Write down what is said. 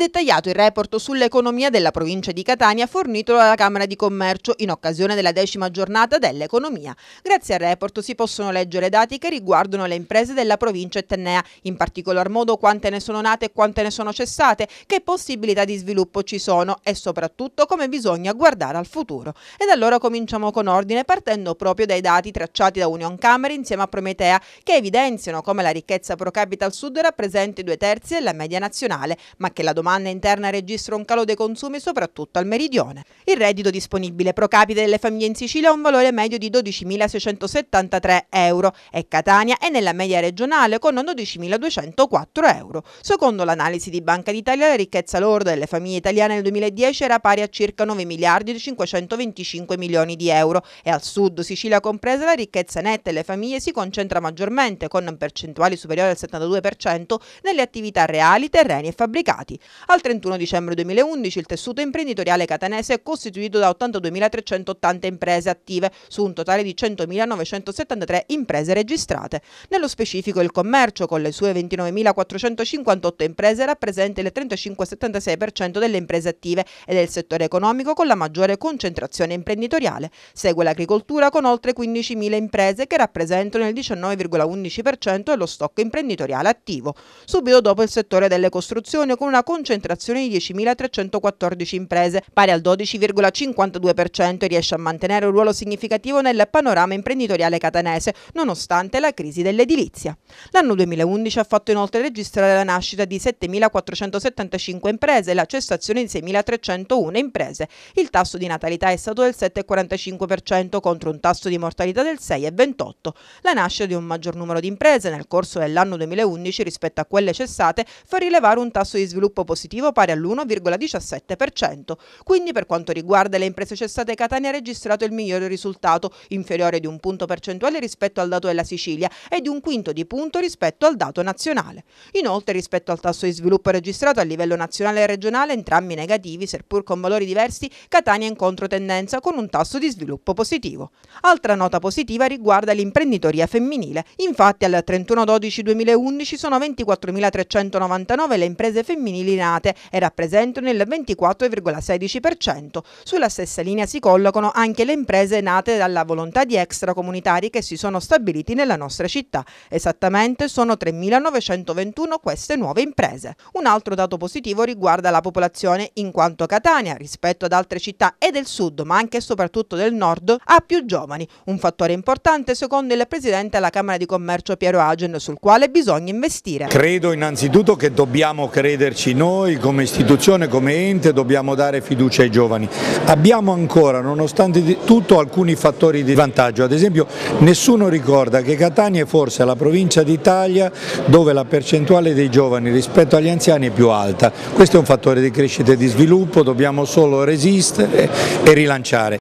dettagliato il report sull'economia della provincia di Catania fornito dalla Camera di Commercio in occasione della decima giornata dell'economia. Grazie al report si possono leggere dati che riguardano le imprese della provincia etnea, in particolar modo quante ne sono nate e quante ne sono cessate, che possibilità di sviluppo ci sono e soprattutto come bisogna guardare al futuro. Ed allora cominciamo con ordine partendo proprio dai dati tracciati da Union Camera insieme a Prometea che evidenziano come la ricchezza pro capita al sud rappresenti due terzi della media nazionale, ma che la domanda domanda interna registra un calo dei consumi soprattutto al meridione. Il reddito disponibile pro capite delle famiglie in Sicilia ha un valore medio di 12.673 euro e Catania è nella media regionale con 12.204 euro. Secondo l'analisi di Banca d'Italia la ricchezza lorda delle famiglie italiane nel 2010 era pari a circa 9 miliardi e 525 milioni di euro e al sud Sicilia compresa la ricchezza netta delle famiglie si concentra maggiormente con percentuali superiori al 72% nelle attività reali, terreni e fabbricati. Al 31 dicembre 2011 il tessuto imprenditoriale catanese è costituito da 82.380 imprese attive su un totale di 100.973 imprese registrate. Nello specifico il commercio con le sue 29.458 imprese rappresenta il 35,76% delle imprese attive ed è il settore economico con la maggiore concentrazione imprenditoriale. Segue l'agricoltura con oltre 15.000 imprese che rappresentano il 19,11% dello stock imprenditoriale attivo. Subito dopo il settore delle costruzioni con una concentrazione concentrazione di 10.314 imprese, pari al 12,52% e riesce a mantenere un ruolo significativo nel panorama imprenditoriale catanese, nonostante la crisi dell'edilizia. L'anno 2011 ha fatto inoltre registrare la nascita di 7.475 imprese e la cessazione di 6.301 imprese. Il tasso di natalità è stato del 7,45% contro un tasso di mortalità del 6,28%. La nascita di un maggior numero di imprese nel corso dell'anno 2011 rispetto a quelle cessate fa rilevare un tasso di sviluppo positivo pari all'1,17%. Quindi per quanto riguarda le imprese cessate Catania ha registrato il migliore risultato, inferiore di un punto percentuale rispetto al dato della Sicilia e di un quinto di punto rispetto al dato nazionale. Inoltre rispetto al tasso di sviluppo registrato a livello nazionale e regionale, entrambi negativi, seppur con valori diversi, Catania è in controtendenza con un tasso di sviluppo positivo. Altra nota positiva riguarda l'imprenditoria femminile. Infatti al 31-12-2011 sono 24.399 le imprese femminili combinate e rappresentano il 24,16%. Sulla stessa linea si collocano anche le imprese nate dalla volontà di extracomunitari che si sono stabiliti nella nostra città. Esattamente sono 3.921 queste nuove imprese. Un altro dato positivo riguarda la popolazione in quanto Catania, rispetto ad altre città e del sud, ma anche e soprattutto del nord, ha più giovani, un fattore importante secondo il Presidente della Camera di Commercio Piero Agen sul quale bisogna investire. Credo innanzitutto che dobbiamo crederci noi noi come istituzione, come ente dobbiamo dare fiducia ai giovani. Abbiamo ancora, nonostante tutto, alcuni fattori di vantaggio, ad esempio nessuno ricorda che Catania è forse la provincia d'Italia dove la percentuale dei giovani rispetto agli anziani è più alta. Questo è un fattore di crescita e di sviluppo, dobbiamo solo resistere e rilanciare.